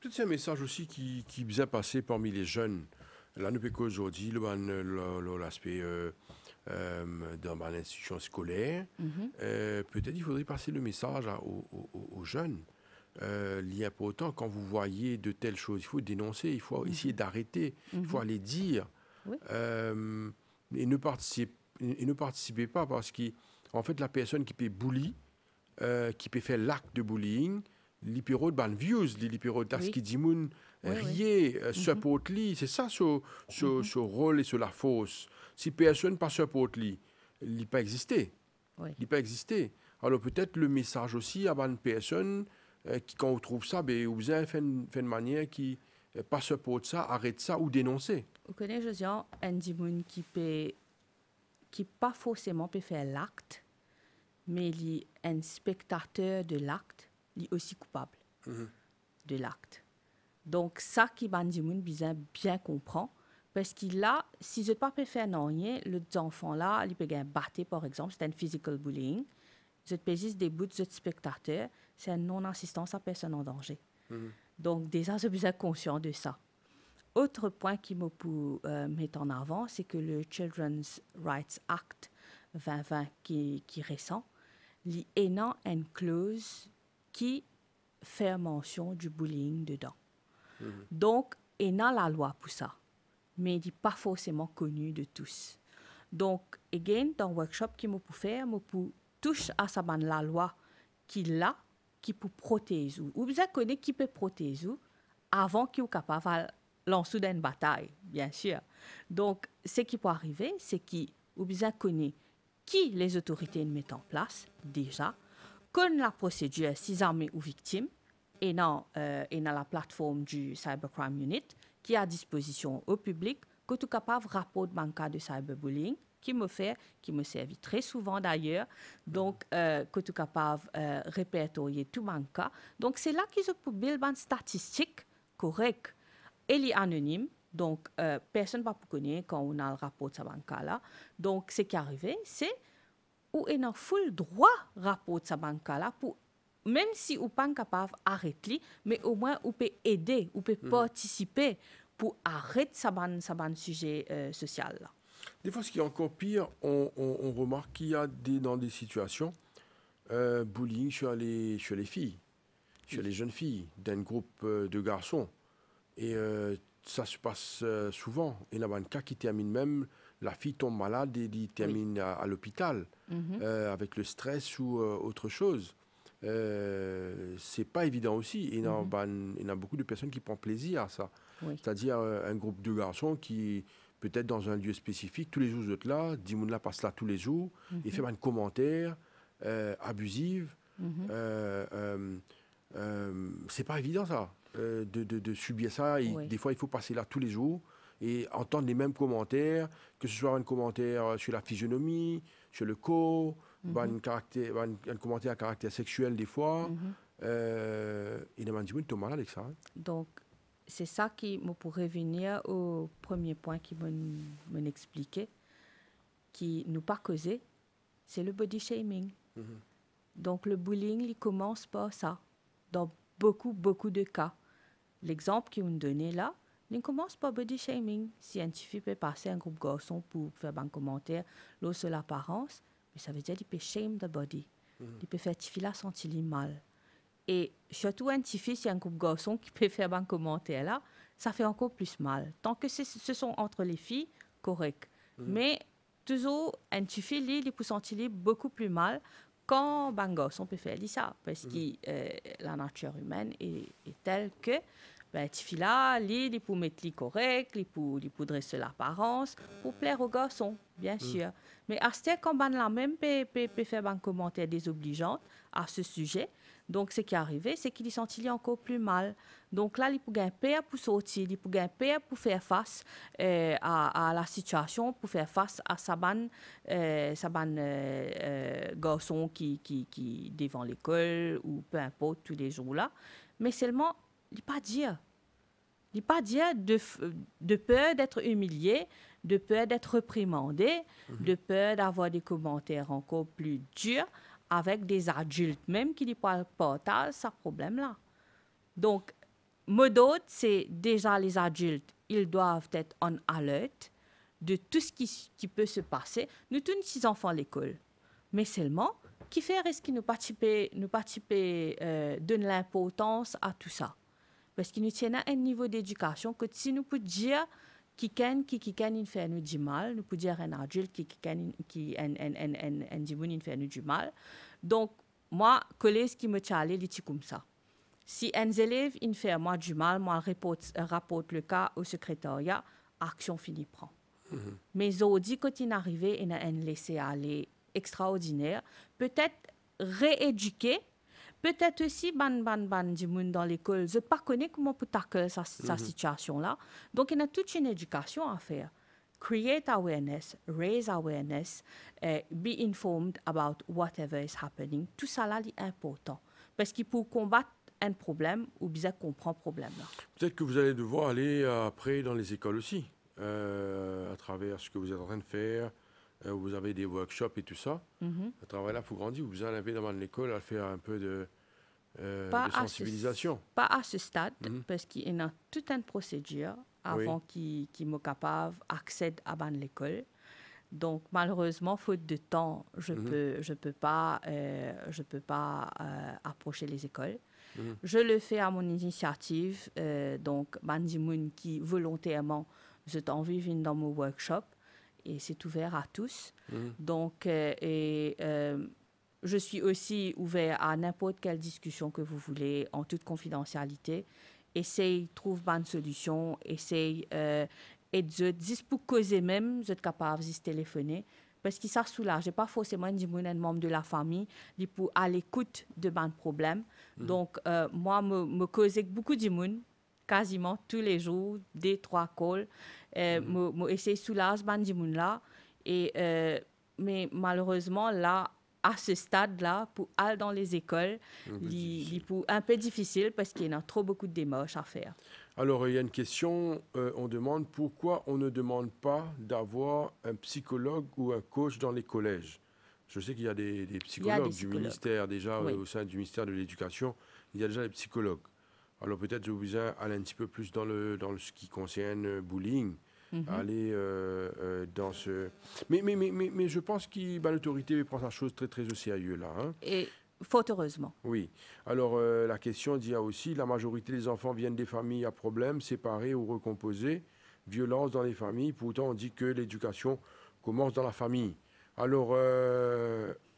Tout un message aussi qui, qui a passé parmi les jeunes. Là, nous aujourd'hui, l'aspect euh, euh dans l'institution scolaire, mhm. euh, peut-être il faudrait passer le message aux, jeunes. Euh, L'important, quand vous voyez de telles choses, il faut dénoncer, il faut mhm. essayer d'arrêter, il faut mhm. aller dire. et, ne et ne participez pas parce qu'en fait, la personne qui peut bully, qui peut faire l'acte de bullying, de ban views, dit oui. Rier, riez, supporte euh, mhm. C'est ça ce, ce, mhm. ce, rôle et cela la Si personne passe supporte-les, il pas existé. Il pas existé. Alors peut-être le message aussi à une personne euh, qui, quand on trouve ça, ben, vous avez fait une, manière qui euh, passe pas ça, arrête ça ou dénoncer. Vous connaissez, Josian, un dimoun qui peut, qui pas forcément peut faire l'acte, mais il est un spectateur de l'acte, il est aussi coupable mhm. de l'acte. Donc, ça qui Ban bien, bien comprend. Parce qu'il là, si je ne pas faire rien, le enfant là, il peut gagner battre, par exemple, c'est un physical bullying. Je peux juste des bouts de spectateur, c'est une non-assistance à personne en danger. Mhm. Donc, déjà, je suis conscient de ça. Autre point qui me peut mettre en avant, c'est que le Children's Rights Act 2020 qui, qui est récent, il y a une clause qui fait mention du bullying dedans. Donc, il y a la loi pour ça, mais il n'est pas forcément connu de tous. Donc, again, dans le workshop qui m'a pour faire, je pour toucher à sa bande la loi qui l'a, qui peut protéger ou vous connaître qui peut protéger avant qu'il soit capable de lancer une bataille, bien sûr. Donc, ce qui peut arriver, c'est ou vous connaître qui les autorités mettent en place déjà, connaît la procédure si armées ou victime et dans, euh, dans la plateforme du Cybercrime Unit qui est à disposition au public, que tout capable rapport de banca de cyberbullying qui me fait, qui me servit très souvent d'ailleurs, donc euh, que tout capable euh, répertorier tout banca. Donc c'est là qu'ils ont publié une statistique correcte. Elle est anonyme, donc euh, personne ne va connaître quand on a le rapport de banca là. Donc ce qui est arrivé, c'est où et a full droit rapport de banca là pour même si ou pas capable d'arrêter, mais au moins ou peut aider ou peut hmm. participer pour arrêter sa ban sujet euh, social des fois ce qui est encore pire on, remarque qu'il y a des dans des situations euh, bullying sur les filles sur les jeunes filles d'un groupe euh, de garçons et euh, ça se passe souvent et a un cas qui termine même la fille tombe malade et il termine à, l'hôpital mhm. avec le stress ou autre chose euh, c'est pas évident aussi. Il y, en mhm. il a beaucoup de personnes qui prennent plaisir à ça. C'est-à-dire euh, un groupe de garçons qui, peut-être dans un lieu spécifique, tous les jours, vous êtes là, Dimoun là passe là tous les jours, et mhm. fait un commentaire euh, abusif. Mhm. c'est pas évident ça, de, subir ça. Des fois, il faut passer là tous les jours et entendre les mêmes commentaires, que ce soit un commentaire sur la physionomie, sur le corps, Mhm. caractère un commentaire à caractère sexuel des fois il demande mal avec ça hein. donc c'est ça qui me pourrait revenir au premier point qui me expliqué qui nous pas causé c'est le body shaming mhm. donc le bullying il commence pas ça dans beaucoup beaucoup de cas l'exemple qui ont donné là ne commence pas body shaming. Si un petit peut passer un groupe garçon pour faire un commentaire sur l'apparence, mais ça veut dire qu'il peut shame the body. Mm Il peut faire tifila sentir mal. Et surtout un y c'est un groupe garçon qui peut faire un commentaire là, ça fait encore plus mal. Tant que ce sont entre les filles, correct. Mm-hmm. Mais toujours un tifil, il peut sentir beaucoup plus mal quand un garçon peut faire ça. Parce mm-hmm. que euh, la nature humaine est telle que ben, Tifila, il pour mettre les correct, il pour, dresser l'apparence, pour plaire aux garçons, bien mm. sûr. Mais Aster, quand la même, peut, peut, faire un commentaire désobligeant à ce sujet. Donc, ce qui est arrivé, c'est qu'il s'en sentit encore plus mal. Donc là, il peut un père pour sortir, il peut un père pour faire face euh, à, la situation, pour faire face à sa ban, euh, sa euh, garçon qui, qui, qui devant l'école ou peu importe tous les jours là. Mais seulement il n'est pas dire. Il n'est pas dire de, de peur d'être humilié, de peur d'être réprimandé, mhm. de peur d'avoir des commentaires encore plus durs avec des adultes même qui ne pas pas ce problème-là. Donc, mot d'autre, c'est déjà les adultes, ils doivent être en alerte de tout ce qui, peut se passer. Nous tous, six enfants à l'école, mais seulement qui fait est-ce qui nous participer nous participer euh, donne l'importance à tout ça parce qu'il nous tient à un niveau d'éducation que si nous pouvons dire qui ken qui qui ken fait nous du mal nous pouvons dire un adulte qui qui ken qui en en en en en fait nous du mal donc moi collègues qui me les comme ça si un élève il fait moi du mal moi rapporte le cas au secrétariat action finit prend mm mais au quand il arrivé il a un laissé aller extraordinaire peut-être rééduquer Peut-être aussi, ban, ban, ban, dans l'école. Je ne pas connais comment peut tackler sa, mhm. situation-là. Donc, il y a toute une éducation à faire. Create awareness, raise awareness, eh, be informed about whatever is happening. Tout ça là est important. Parce qu'il faut combattre un problème, ou bien comprendre le problème. Peut-être que vous allez devoir aller euh, après dans les écoles aussi, euh, à travers ce que vous êtes en train de faire, euh, vous avez des workshops et tout ça. Mm Le travail là, vous grandir, vous en avez dans l'école à faire un peu de, euh, sensibilisation. pas à ce stade, mhm. parce qu'il y a toute une procédure avant oui. qu'ils soient capables accède à ban l'école. Donc malheureusement, faute de temps, je ne mhm. peux, je peux pas, euh, je peux pas approcher les écoles. Mhm. Je le fais à mon initiative, donc Bandimoun qui volontairement, je t'envie, vive dans mon workshop et c'est ouvert à tous. Mmh. Donc, euh, et, euh, je suis aussi ouvert à n'importe quelle discussion que vous voulez, en toute confidentialité. Essaye, trouve bonne solution, essaye, euh, et je pour causer même, vous êtes capable de téléphoner. Parce qu'il ça soulage, pas forcément un membre de la famille, qui peut à l'écoute de ban problèmes. Mmh. Donc, euh, moi, me, me avec beaucoup de monde, quasiment tous les jours, des trois calls. Euh, mm-hmm. essayé sous l'as là et euh, mais malheureusement là à ce stade-là, pour aller dans les écoles, c'est un peu difficile parce qu'il y a trop beaucoup de démarches à faire. Alors, il y a une question, euh, on demande pourquoi on ne demande pas d'avoir un psychologue ou un coach dans les collèges. Je sais qu'il y a des, psychologues, du ministère déjà, au sein du ministère de l'Éducation, il y a déjà des psychologues. Alors peut-être je vous aller un petit peu plus dans le ce qui concerne euh, bullying. Mhm. aller euh, euh, dans ce... Mais, je pense que bah, l'autorité prend sa chose très très au sérieux là. Hein. Et fort heureusement. Oui. Alors la question dit aussi, la majorité des enfants viennent des familles à problèmes séparées ou recomposées, violence dans les familles, pourtant on dit que l'éducation commence dans la famille. Alors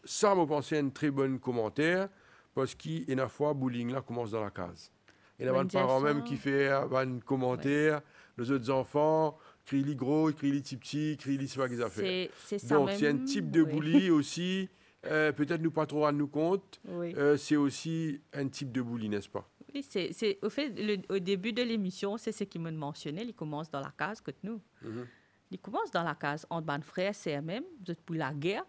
ça me pensait un très bon commentaire, parce qu'une fois, bullying là commence dans la case. Il y a un parent même qui fait ah, bah, un commentaire, les autres enfants, crie gros, crie petit, crie ce qu'ils ont fait. Donc, c'est un type de bully aussi. Euh, peut-être nous pas trop à nous compte, euh, c'est aussi un type de bully, n'est-ce pas Oui, c'est, au fait, au début de l'émission, c'est ce qui me mentionnait, il commence dans la case que nous. Ils mhm. commencent Il commence dans la case, entre ban frère, c'est même, pour la guerre,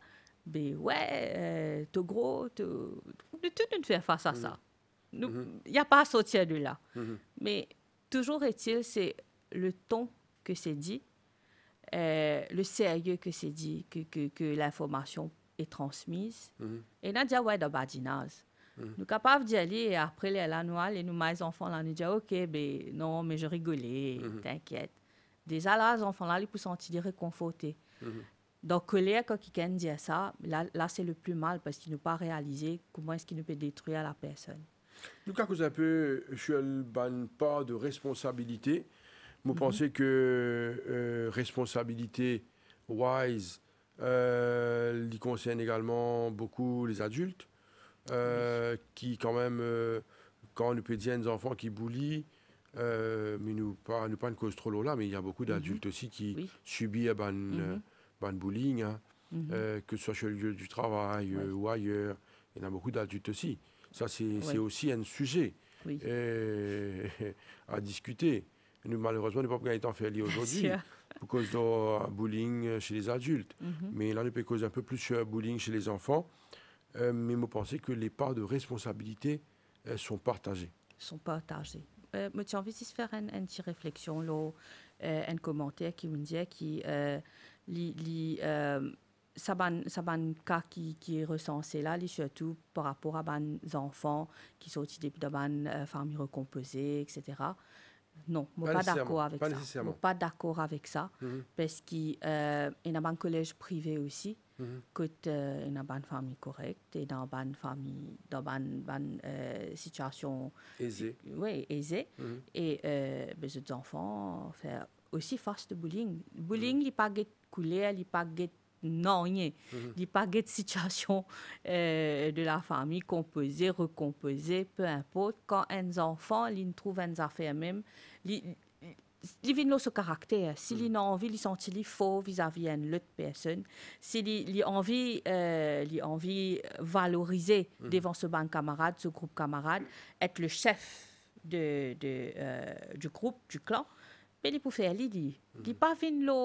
mais ben ouais, euh, gros, t'es... tout ne fait face à mhm. ça. Mm-hmm. Il n'y a pas à sortir de là. Mm-hmm. Mais toujours est-il, c'est le ton que c'est dit, euh, le sérieux que c'est dit, que, l'information est transmise. Mm-hmm. Et Nadia Wade Badinaz. Nous capables d'y aller et après les la et nous enfants là nous dit OK ben, non mais je rigolais, t'inquiète. Déjà les enfants là ils sentir réconfortés. Donc, gens quand quelqu'un dit ça, là, c'est le plus mal parce qu'il n'ont pas réalisé comment est-ce qu'ils nous peut détruire la personne. Nous, avez un peu, je ne pas de responsabilité. Vous mhm. pensez que euh, responsabilité wise, il euh, concerne également beaucoup les adultes, euh, qui quand même, quand on peut dire des enfants qui bouillent, mais nous pas, nous pas une cause trop là, mais il y a beaucoup mhm. d'adultes aussi qui subissent mhm. ban, bullying, hein, que ce soit chez le lieu du travail ou ailleurs. Il y en a beaucoup d'adultes aussi. Ça, c'est aussi un sujet euh, à discuter. Nous, malheureusement, nous n'avons pas en faire aujourd'hui pour cause de bullying euh, chez les adultes. Mm-hmm. Mais là, nous peut causer un peu plus de bullying chez les enfants. Euh, mais je pensais que les parts de responsabilité sont partagées. Sont partagées. Euh, mais j'ai envie de faire une, petite réflexion, un commentaire qui me dit qui Saban, un cas qui, est recensé là, les surtout par rapport à ban enfants qui sont aussi des ban euh, familles recomposées, etc. Non, pas d'accord avec pas ça. Pas d'accord avec ça, mhm. parce qu'il y a un collège privé aussi, que mhm. euh, famille correcte et dans ban famille, dans euh, situation aisée, oui, aisée, mhm. et ben, les autres enfants faire aussi face de bullying. Bullying, il n'est pas coulé, il n'est pas non, Il n'y a pas de situation euh, de la famille composée, recomposée, peu importe. Quand un enfant, trouve une affaire même, il, il ce caractère. S'il mm. a envie, il sent qu'il faux vis-à-vis d'une autre personne. S'il a envie, euh, envie valoriser mhm. devant ce banc camarade, ce groupe camarade, être le chef de, euh, du groupe, du clan, peli pour faire li di. Mm. Li ne fin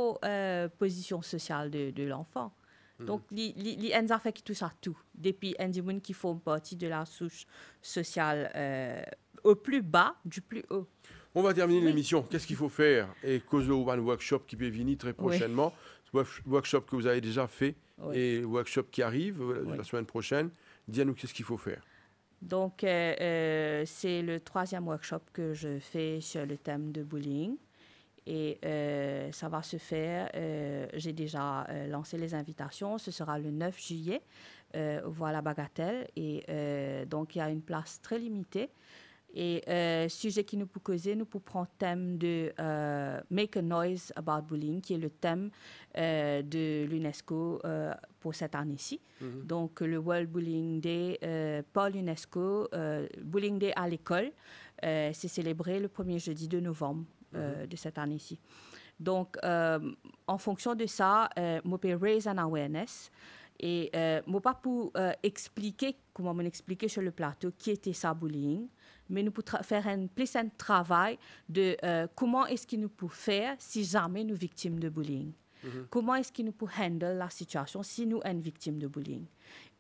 pas euh, position de, de l'enfant. Mm. Donc, il li, fait qui ça. tout. Depuis enzi qui font partie de la souche sociale euh, au plus bas, du plus haut. On va terminer l'émission. Qu'est-ce qu'il faut faire Et cause le un Workshop qui peut venir très prochainement. Workshop que vous avez déjà fait et workshop qui arrive euh, la semaine prochaine. Dis-nous qu'est-ce qu'il faut faire. Donc, euh, c'est le troisième workshop que je fais sur le thème de bullying. Et euh, ça va se faire. Euh, j'ai déjà euh, lancé les invitations. Ce sera le 9 juillet, voilà Bagatelle. Et donc, il y a une place très limitée. Et sujet qui nous peut causer, nous peut prendre thème de Make a Noise About Bullying, qui est le thème de l'UNESCO pour cette année-ci. Mm-hmm. Donc, le World Bullying Day par l'UNESCO, Bullying Day à l'école, c'est célébré le premier jeudi de novembre. Euh, mhm. de cette année-ci. Donc, euh, en fonction de ça, euh, je peux raise an awareness. Et euh, pas pour euh, expliquer, comment on expliquer sur le plateau, qui était ça bullying, mais nous pouvons faire un, plus un travail de comment est-ce qu'il nous pouvons faire si jamais nous victimes de bullying. Mhm. Comment est-ce qu'il nous pouvons handle la situation si nous sommes victimes de bullying?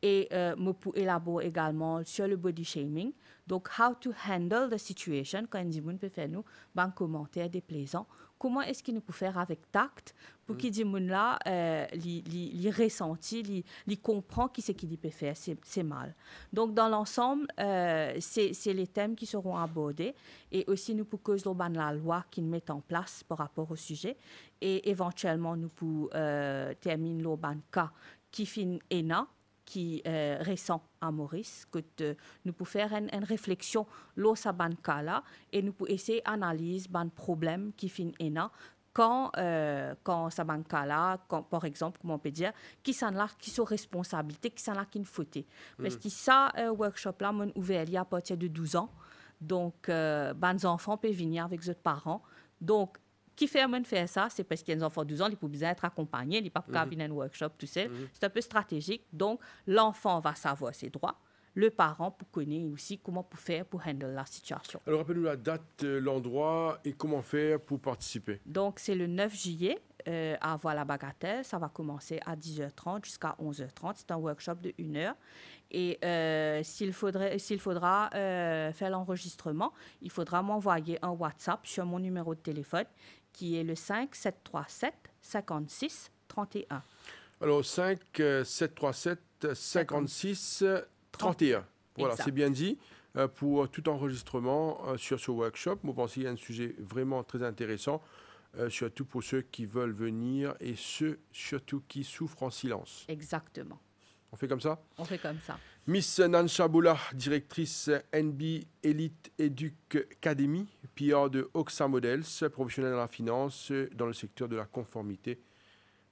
et euh, pouvons élaborer également sur le body shaming. Donc, how to handle the situation, quand Ndimoun peut faire nous un ben, commentaire déplaisant. Comment est-ce qu'il nous peut faire avec tact pour mm. qu'il là, euh, il ressenti il comprend qui c'est qu'il peut faire, c'est mal. Donc, dans l'ensemble, euh, c'est les thèmes qui seront abordés et aussi nous pour cause la loi qu'il met en place par rapport au sujet et éventuellement nous pour euh, terminer l'oban cas qui fin ENA qui euh, récent à Maurice, que nous pouvons faire une, réflexion sur ban kala et nous pouvons essayer d'analyser ban problème qui fin ena quand euh, quand ça quand, par exemple, comment on peut dire, qui sont là, qui sont responsabilités, qui sont là, qui ne Parce hmm. que ça euh, workshop là, mon ouvert il y a à partir de 12 ans, donc euh, ben, les ban enfants peuvent venir avec leurs parents, donc qui de faire ça, c'est parce a des enfants 12 ans, ils peuvent être accompagnés, ils mhm. ne peuvent pas cabinet un workshop tout seul. Mhm. C'est un peu stratégique. Donc, l'enfant va savoir ses droits le parent pour connaître aussi comment pour faire pour handle la situation. Alors, rappelle nous la date, euh, l'endroit et comment faire pour participer. Donc, c'est le 9 juillet euh, à Voilà Bagatelle. Ça va commencer à 10h30 jusqu'à 11h30. C'est un workshop de 1 heure. Et euh, s'il faudra euh, faire l'enregistrement, il faudra m'envoyer un WhatsApp sur mon numéro de téléphone qui est le 5 7 3 7 56 31. Alors 5 7 3 7 56 31. Voilà, c'est bien dit. Euh, pour euh, tout enregistrement euh, sur ce workshop, vous pensez qu'il y a un sujet vraiment très intéressant, surtout pour ceux qui veulent venir et ceux surtout qui souffrent en silence. Exactement. On fait comme ça On fait comme ça. Miss Nan directrice NB Elite Educ Academy, PR de Oxa Models, professionnelle dans la finance, dans le secteur de la conformité.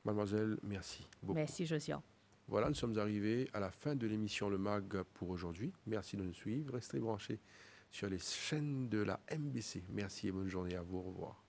Mademoiselle, merci beaucoup. Merci, Josian. Voilà, nous sommes arrivés à la fin de l'émission Le Mag pour aujourd'hui. Merci de nous suivre. Restez branchés sur les chaînes de la MBC. Merci et bonne journée à vous. Au revoir.